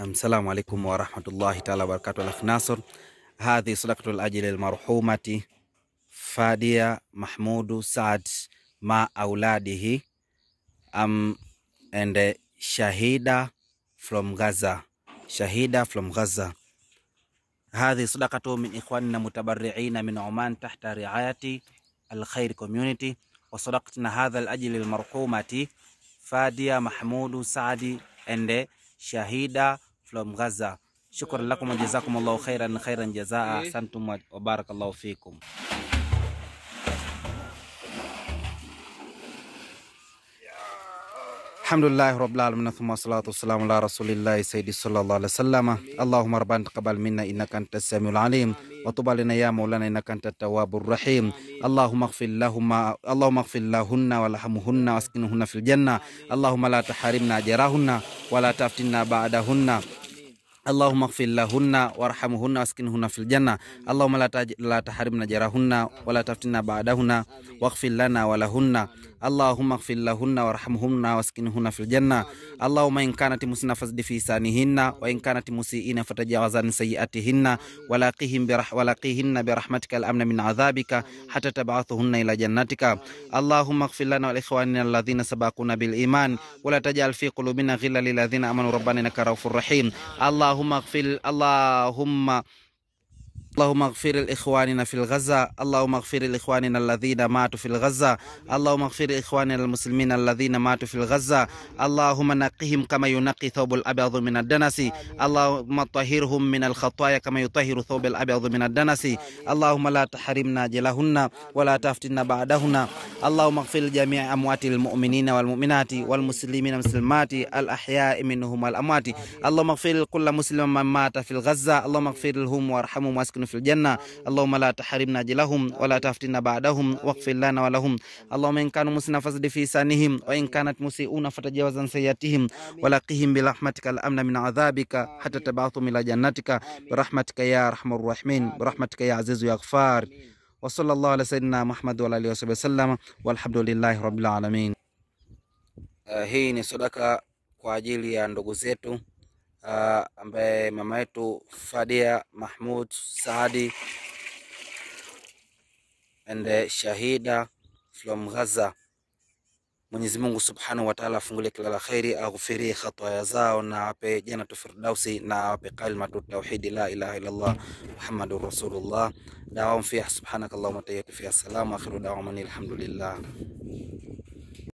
السلام عليكم ورحمة الله تعالى وبركاته الأخ ناصر هذه صدقة الأجل المرحومة فادية محمود سعد مع أولاده um, and uh, Shahida from Gaza Shahida from Gaza هذه صدقة من إخواننا متبرعين من عمان تحت رعاية الخير community وصدقتنا هذا الأجل المرحومة Fadia Mahmudu Saadi ende Shahida from Gaza. Shukran lakum wa jazakum Allahu khairan khairan jazaa. Asantum wa barakallahu fikum. الحمد لله رب العالمين ثم الصلاة والسلام على رسول الله سيدي صلى الله عليه وسلم اللهم ربنا تقبل منا إنك أنت السميع العليم وتب علينا يا مولانا إنك أنت التواب الرحيم اللهم اغفر لهما اللهم اغفر لهن ولحمهن واسكنهن في الجنة اللهم لا تحرمنا أجرهن ولا تفتنا بعدهن اللهم اغفر لهن وارحمهن واسكنهن في الجنة اللهم لا لا تحرمنا جراهن ولا تفتنا بعدهن واغفر لنا ولهن اللهم اغفر لهن وارحمهن واسكنهن في الجنة اللهم إن كانت مسنا فزد في سانهن وإن كانت مسيئين فتجاوز عن سيئاتهن ولاقيهن برح ولاقيهن برحمتك الأمن من عذابك حتى تبعثهن إلى جنتك اللهم اغفر لنا ولإخواننا الذين سبقونا بالإيمان ولا تجعل في قلوبنا غلا للذين آمنوا ربنا إنك رؤوف رحيم اللهم اللهم اغفر اللهم اللهم اغفر لإخواننا في الغزة اللهم اغفر لإخواننا الذين ماتوا في الغزة اللهم اغفر لإخواننا المسلمين الذين ماتوا في الغزة اللهم نقهم كما ينقي ثوب الأبيض من الدنس اللهم طهرهم من الخطايا كما يطهر ثوب الأبيض من الدنس اللهم لا تحرمنا جلهن ولا تفتنا بعدهن اللهم اغفر لجميع أموات المؤمنين والمؤمنات والمسلمين والمسلمات الأحياء منهم والأموات اللهم اغفر لكل مسلم من مات في الغزة اللهم اغفر لهم وارحمهم واسكن ساكن في الجنة اللهم لا تحرمنا جلهم ولا تفتنا بعدهم واغفر لنا ولهم اللهم إن كانوا مسنا فزد في سانهم وإن كانت مسيئون فتجاوز عن سيئاتهم ولقهم برحمتك الأمن من عذابك حتى تبعثهم إلى جنتك برحمتك يا أرحم الراحمين برحمتك يا عزيز يا غفار وصلى الله على سيدنا Muhammad wa alihi wasabi wasallam walhamdulillahi rabbil alamin. Uh, hii ni sadaka kwa ajili ya ndugu zetu uh, ambaye mama yetu Fadia Mahmud Saadi and uh, Shahida from Gaza. Mwenyezi Mungu Subhanahu wa Ta'ala afungulie kila la kheri, aghfirie khataya zao na ape jana firdausi na ape kalimatu tauhidi la ilaha illa Allah Muhammadur Rasulullah. Dawahum fiha subhanakallahumma tayyib fiha salam akhiru dawahum alhamdulillah.